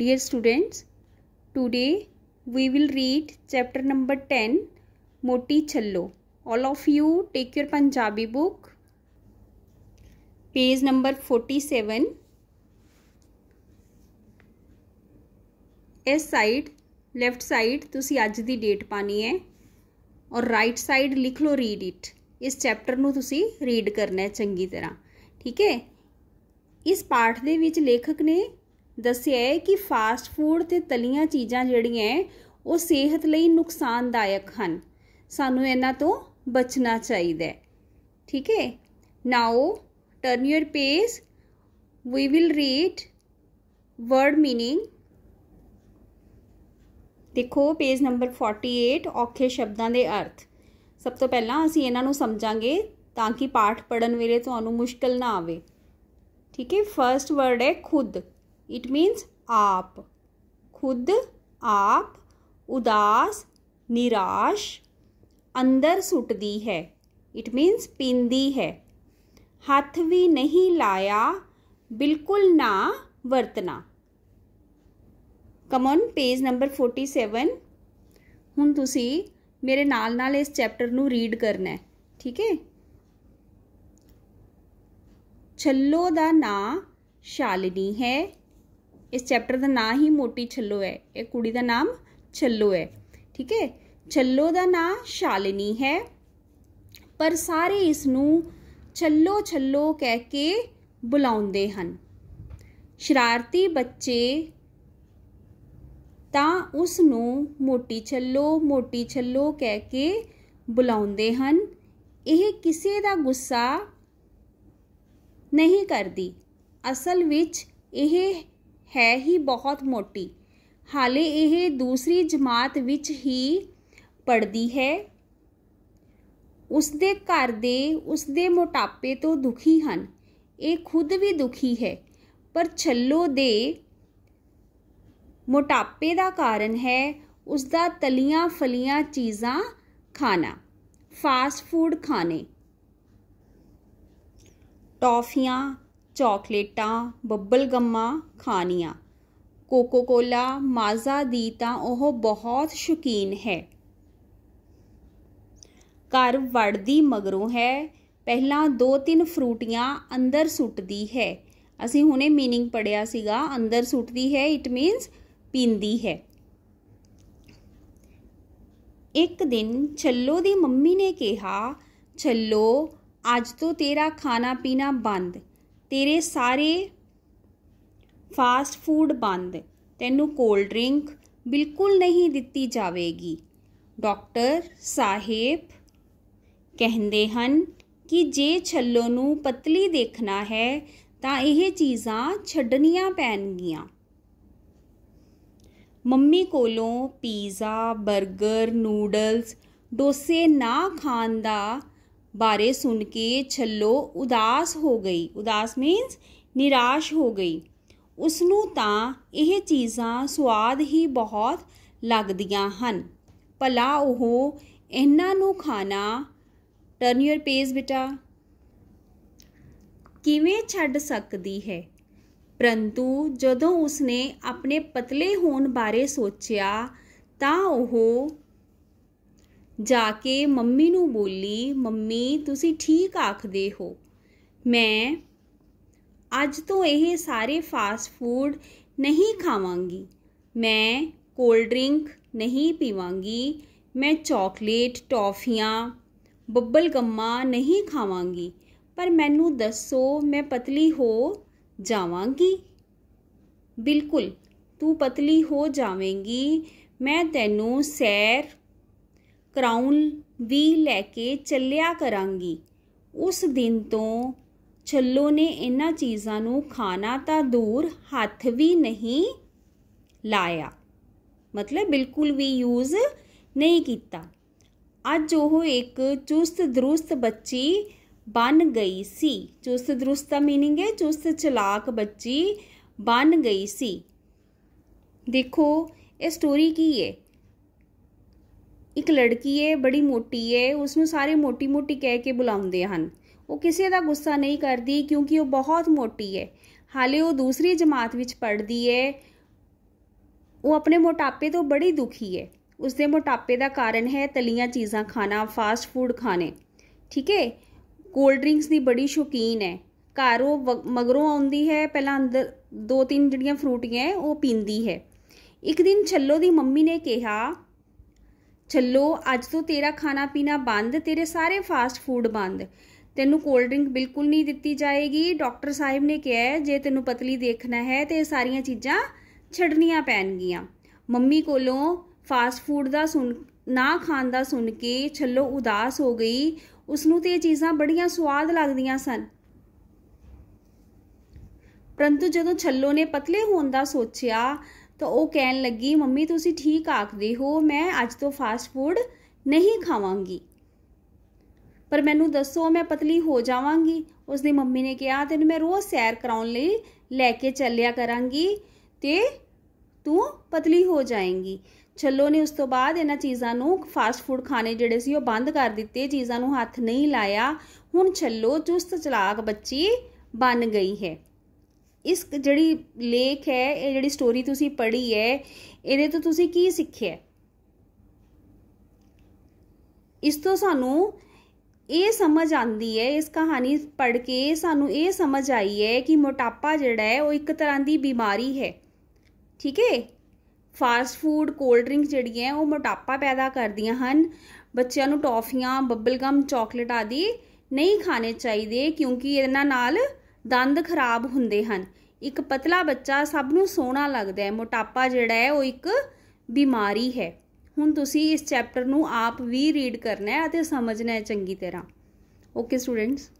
Dear students, today we will read chapter number 10 Moti Challo. All of you take your Punjabi book, page number 47. ਇਸ side left side ਤੁਸੀਂ ਅੱਜ ਦੀ date ਪਾਣੀ ਹੈ ਔਰ right side ਲਿਖ ਲਓ read it ਇਸ ਚੈਪਟਰ ਨੂੰ ਤੁਸੀਂ ਰੀਡ ਕਰਨਾ ਹੈ ਚੰਗੀ ਤਰ੍ਹਾਂ ਠੀਕ ਹੈ ਇਸ ਪਾਠ ਦੇ ਵਿੱਚ ਲੇਖਕ ਨੇ ਦੱਸਿਆ ਹੈ ਕਿ ਫਾਸਟ ਫੂਡ ਤੇ ਤਲੀਆਂ ਚੀਜ਼ਾਂ ਜਿਹੜੀਆਂ ਉਹ ਸਿਹਤ ਲਈ ਨੁਕਸਾਨਦਾਇਕ ਹਨ ਸਾਨੂੰ ਇਹਨਾਂ ਤੋਂ ਬਚਣਾ ਚਾਹੀਦਾ ਹੈ ਠੀਕ ਹੈ now turn your page we will read word meaning ਦੇਖੋ ਪੇਜ ਨੰਬਰ 48 ਔਖੇ ਸ਼ਬਦਾਂ ਦੇ ਅਰਥ ਸਭ ਤੋਂ ਪਹਿਲਾਂ ਅਸੀਂ ਇਹਨਾਂ ਨੂੰ ਸਮਝਾਂਗੇ ਤਾਂ ਕਿ ਪਾਠ ਪੜਨ ਵੇਲੇ ਤੁਹਾਨੂੰ ਮੁਸ਼ਕਲ ਨਾ ਆਵੇ ਠੀਕ ਹੈ ਫਰਸਟ ਵਰਡ ਹੈ ਖੁਦ इट मीन्स आप खुद आप उदास निराश अंदर सुटदी है इट मीन्स पींदी है ਹੱਥ ਵੀ ਨਹੀਂ ਲਾਇਆ ਬਿਲਕੁਲ ਨਾ ਵਰਤਣਾ ਕਮ ਔਨ ਪੇਜ ਨੰਬਰ 47 ਹੁਣ ਤੁਸੀਂ ਮੇਰੇ ਨਾਲ ਨਾਲ ਇਸ ਚੈਪਟਰ ਨੂੰ ਰੀਡ ਕਰਨਾ ਹੈ ਠੀਕ ਹੈ ਛੱਲੋ ਦਾ ਨਾਂ ਸ਼ਾਲਿਨੀ ਹੈ ਇਸ ਚੈਪਟਰ ਦਾ ਨਾਂ ਹੀ ਮੋਟੀ ਛੱਲੋ ਹੈ ਇਹ ਕੁੜੀ ਦਾ ਨਾਮ ਛੱਲੋ ਹੈ ਠੀਕ ਹੈ ਛੱਲੋ ਦਾ ਨਾਂ ਸ਼ਾਲਿਨੀ ਹੈ ਪਰ ਸਾਰੇ ਇਸ ਨੂੰ ਛੱਲੋ ਛੱਲੋ ਕਹਿ ਕੇ ਬੁਲਾਉਂਦੇ ਹਨ ਸ਼ਰਾਰਤੀ ਬੱਚੇ ਤਾਂ ਉਸ ਨੂੰ ਮੋਟੀ ਛੱਲੋ ਮੋਟੀ ਛੱਲੋ ਕਹਿ ਕੇ ਬੁਲਾਉਂਦੇ ਹਨ ਇਹ ਕਿਸੇ ਦਾ ਗੁੱਸਾ ਨਹੀਂ ਕਰਦੀ ਅਸਲ ਵਿੱਚ ਇਹ ਹੈ ਹੀ ਬਹੁਤ ਮੋਟੀ ਹਾਲੇ ਇਹ ਦੂਸਰੀ ਜਮਾਤ ਵਿੱਚ ਹੀ ਪੜਦੀ ਹੈ ਉਸ ਦੇ ਘਰ ਦੇ ਉਸ ਦੇ ਮੋਟਾਪੇ ਤੋਂ ਦੁਖੀ ਹਨ ਇਹ ਖੁਦ ਵੀ ਦੁਖੀ ਹੈ ਪਰ ਛੱਲੋ ਦੇ ਮੋਟਾਪੇ ਦਾ ਕਾਰਨ ਹੈ ਉਸ ਦਾ ਤਲੀਆਂ ਫਲੀਆਂ ਚੀਜ਼ਾਂ ਖਾਣਾ ਫਾਸਟ ਫੂਡ ਖਾਣੇ ਟੌਫੀਆਂ ਚਾਕਲੇਟਾਂ ਬੱਬਲ ਗੰਮਾਂ ਖਾਣੀਆਂ ਕੋਕੋ ਕੋਲਾ ਮਾਜ਼ਾ ਦੀ ਤਾਂ ਉਹ ਬਹੁਤ ਸ਼ੁਕੀਨ ਹੈ ਘਰ ਵੜਦੀ ਮਗਰੋਂ ਹੈ ਪਹਿਲਾਂ ਦੋ ਤਿੰਨ ਫਰੂਟੀਆਂ ਅੰਦਰ ਸੁੱਟਦੀ ਹੈ ਅਸੀਂ ਹੁਣੇ मीनिंग ਪੜਿਆ ਸੀਗਾ ਅੰਦਰ ਸੁੱਟਦੀ ਹੈ ਇਟ ਮੀਨਸ ਪੀਂਦੀ ਹੈ ਇੱਕ ਦਿਨ ਛੱਲੋ ਦੀ ਮੰਮੀ ਨੇ ਕਿਹਾ ਛੱਲੋ ਅੱਜ ਤੋਂ ਤੇਰਾ ਖਾਣਾ ਪੀਣਾ ਬੰਦ ਤੇਰੇ ਸਾਰੇ ਫਾਸਟ ਫੂਡ ਬੰਦ ਤੈਨੂੰ ਕੋਲਡ ਡਰਿੰਕ ਬਿਲਕੁਲ ਨਹੀਂ ਦਿੱਤੀ ਜਾਵੇਗੀ ਡਾਕਟਰ ਸਾਹਿਬ ਕਹਿੰਦੇ ਹਨ ਕਿ ਜੇ ਛੱਲੋ ਨੂੰ ਪਤਲੀ ਦੇਖਣਾ ਹੈ ਤਾਂ ਇਹ ਚੀਜ਼ਾਂ ਛੱਡਣੀਆਂ ਪੈਣਗੀਆਂ ਮੰਮੀ ਕੋਲੋਂ ਪੀਜ਼ਾ 버ਗਰ ਨੂਡਲਸ ਡੋਸੇ ਨਾ ਖਾਣ ਦਾ बारे सुन के छलो उदास हो गई उदास मीन्स निराश हो गई उसनू ता यह चीज़ा स्वाद ही बहुत लगदिया हैं भला ओह इन्हों खाना टर्न योर पेज बेटा किमें छड़ सकती है परंतु जदों उसने अपने पतले होने बारे सोचा तो ਜਾ ਕੇ ਮੰਮੀ ਨੂੰ ਬੋਲੀ ਮੰਮੀ ਤੁਸੀਂ ਠੀਕ ਆਖਦੇ ਹੋ ਮੈਂ ਅੱਜ ਤੋਂ ਇਹ ਸਾਰੇ ਫਾਸਟ ਫੂਡ ਨਹੀਂ ਖਾਵਾਂਗੀ ਮੈਂ ਕੋਲਡ ਡਰਿੰਕ ਨਹੀਂ ਪੀਵਾਂਗੀ ਮੈਂ ਚਾਕਲੇਟ ਟੌਫੀਆਂ ਬੱਬਲ ਗੰਮਾ ਨਹੀਂ ਖਾਵਾਂਗੀ ਪਰ ਮੈਨੂੰ ਦੱਸੋ ਮੈਂ ਪਤਲੀ ਹੋ ਜਾਵਾਂਗੀ ਬਿਲਕੁਲ ਤੂੰ ਪਤਲੀ ਹੋ ਜਾਵੇਂਗੀ ਮੈਂ ਤੈਨੂੰ ਸੈਰ कराउन भी लैके चलिया करांगी उस दिन तो छलो ने इन चीज़ा नू खाना ता दूर हाथ भी नहीं लाया मतलब बिल्कुल भी यूज नहीं किया अज वह एक चुस्त दुरुस्त बच्ची बन गई सी चुस्त दुरुस्त मीनिंग है चुस्त चलाक बच्ची बन गई सी देखो ये स्टोरी की है ਇੱਕ ਲੜਕੀ ਏ ਬੜੀ ਮੋਟੀ ਏ ਉਸ ਨੂੰ ਸਾਰੇ ਮੋਟੀ-ਮੋਟੀ ਕਹਿ ਕੇ ਬੁਲਾਉਂਦੇ ਹਨ ਉਹ ਕਿਸੇ ਦਾ ਗੁੱਸਾ ਨਹੀਂ ਕਰਦੀ ਕਿਉਂਕਿ ਉਹ ਬਹੁਤ ਮੋਟੀ ਏ ਹਾਲੇ ਉਹ ਦੂਸਰੀ ਜਮਾਤ ਵਿੱਚ ਪੜ੍ਹਦੀ ਏ ਉਹ ਆਪਣੇ ਮੋਟਾਪੇ ਤੋਂ ਬੜੀ ਦੁਖੀ ਏ ਉਸ ਦੇ ਮੋਟਾਪੇ ਦਾ ਕਾਰਨ ਹੈ ਤਲੀਆਂ ਚੀਜ਼ਾਂ ਖਾਣਾ ਫਾਸਟ ਫੂਡ ਖਾਣੇ ਠੀਕ ਏ ਕੋਲਡ ਡਰਿੰਕਸ ਦੀ ਬੜੀ ਸ਼ੌਕੀਨ ਹੈ ਘਰ ਉਹ ਮਗਰੋਂ ਆਉਂਦੀ ਹੈ ਪਹਿਲਾਂ ਅੰਦਰ ਦੋ ਤਿੰਨ ਜਿਹੜੀਆਂ ਫਰੂਟੀਆਂ ਉਹ ਪੀਂਦੀ ਹੈ ਇੱਕ ਦਿਨ ਛੱਲੋ ਦੀ ਮੰਮੀ ਨੇ ਕਿਹਾ ਛੱਲੋ ਅੱਜ ਤੋਂ ਤੇਰਾ ਖਾਣਾ ਪੀਣਾ ਬੰਦ ਤੇਰੇ ਸਾਰੇ ਫਾਸਟ ਫੂਡ ਬੰਦ ਤੈਨੂੰ ਕੋਲਡ ਡਰਿੰਕ ਬਿਲਕੁਲ ਨਹੀਂ ਦਿੱਤੀ ਜਾਏਗੀ ਡਾਕਟਰ ਸਾਹਿਬ ਨੇ ਕਿਹਾ ਜੇ ਤੈਨੂੰ ਪਤਲੀ ਦੇਖਣਾ ਹੈ ਤੇ ਇਹ ਸਾਰੀਆਂ ਚੀਜ਼ਾਂ ਛੱਡਣੀਆਂ ਪੈਣਗੀਆਂ ਮੰਮੀ ਕੋਲੋਂ ਫਾਸਟ ਫੂਡ ਦਾ ਸੁਣ ਨਾ ਖਾਣ ਦਾ ਸੁਣ ਕੇ ਛੱਲੋ ਉਦਾਸ ਹੋ ਗਈ ਉਸ ਨੂੰ ਤੇ ਇਹ ਚੀਜ਼ਾਂ ਬੜੀਆਂ ਸਵਾਦ ਲੱਗਦੀਆਂ ਸਨ ਪਰੰਤੂ ਜਦੋਂ ਛੱਲੋ ਨੇ ਪਤਲੇ ਹੋਣ ਦਾ ਸੋਚਿਆ ਤਾਂ ਉਹ ਕਹਿਣ ਲੱਗੀ ਮੰਮੀ ਤੁਸੀਂ ਠੀਕ ਆਖਦੇ ਹੋ ਮੈਂ ਅੱਜ ਤੋਂ ਫਾਸਟ ਫੂਡ ਨਹੀਂ ਖਾਵਾਂਗੀ ਪਰ ਮੈਨੂੰ ਦੱਸੋ ਮੈਂ ਪਤਲੀ ਹੋ ਜਾਵਾਂਗੀ ਉਸ ਦੀ ਮੰਮੀ ਨੇ ਕਿਹਾ ਤੈਨੂੰ ਮੈਂ ਰੋਜ਼ ਸੈਰ ਕਰਾਉਣ ਲਈ ਲੈ ਕੇ ਚੱਲਿਆ ਕਰਾਂਗੀ ਤੇ ਤੂੰ ਪਤਲੀ ਹੋ ਜਾਏਂਗੀ ਛੱਲੋ ਨੇ ਉਸ ਤੋਂ ਬਾਅਦ ਇਹਨਾਂ ਚੀਜ਼ਾਂ ਨੂੰ ਫਾਸਟ ਫੂਡ ਖਾਣੇ ਜਿਹੜੇ ਸੀ ਉਹ ਬੰਦ ਕਰ ਦਿੱਤੇ ਚੀਜ਼ਾਂ ਨੂੰ ਹੱਥ ਨਹੀਂ ਲਾਇਆ ਹੁਣ ਛੱਲੋ ਚੁਸਤ ਚਲਾਕ ਬੱਚੀ ਬਣ ਗਈ ਹੈ ਇਸ ਜਿਹੜੀ ਲੇਖ ਹੈ ਇਹ ਜਿਹੜੀ ਸਟੋਰੀ ਤੁਸੀਂ ਪੜ੍ਹੀ ਹੈ ਇਹਦੇ ਤੋਂ ਤੁਸੀਂ ਕੀ ਸਿੱਖਿਆ ਇਸ ਤੋਂ ਸਾਨੂੰ ਇਹ ਸਮਝ ਆਂਦੀ ਹੈ ਇਸ ਕਹਾਣੀ ਪੜ੍ਹ ਕੇ ਸਾਨੂੰ ਇਹ ਸਮਝ ਆਈ ਹੈ ਕਿ ਮੋਟਾਪਾ ਜਿਹੜਾ ਹੈ ਉਹ ਇੱਕ ਤਰ੍ਹਾਂ ਦੀ ਬਿਮਾਰੀ ਹੈ ਠੀਕ ਹੈ ਫਾਸਟ ਫੂਡ ਕੋਲਡ ਡਰਿੰਕ ਜਿਹੜੀਆਂ ਉਹ ਮੋਟਾਪਾ ਪੈਦਾ ਕਰਦੀਆਂ ਹਨ ਬੱਚਿਆਂ ਨੂੰ ਟੌਫੀਆਂ ਬੱਬਲ ਗਮ ਚਾਕਲੇਟ ਆਦਿ ਨਹੀਂ ਖਾਣੇ ਚਾਹੀਦੇ ਕਿਉਂਕਿ ਇਹਨਾਂ ਨਾਲ ਦੰਦ ਖਰਾਬ ਹੁੰਦੇ ਹਨ ਇੱਕ ਪਤਲਾ ਬੱਚਾ ਸਭ ਨੂੰ ਸੋਹਣਾ ਲੱਗਦਾ ਹੈ ਮੋਟਾਪਾ ਜਿਹੜਾ ਹੈ ਉਹ ਇੱਕ ਬਿਮਾਰੀ ਹੈ ਹੁਣ ਤੁਸੀਂ ਇਸ ਚੈਪਟਰ ਨੂੰ ਆਪ ਵੀ ਰੀਡ ਕਰਨਾ ਹੈ ਅਤੇ ਸਮਝਣਾ ਹੈ ਚੰਗੀ ਤਰ੍ਹਾਂ ਓਕੇ ਸਟੂਡੈਂਟਸ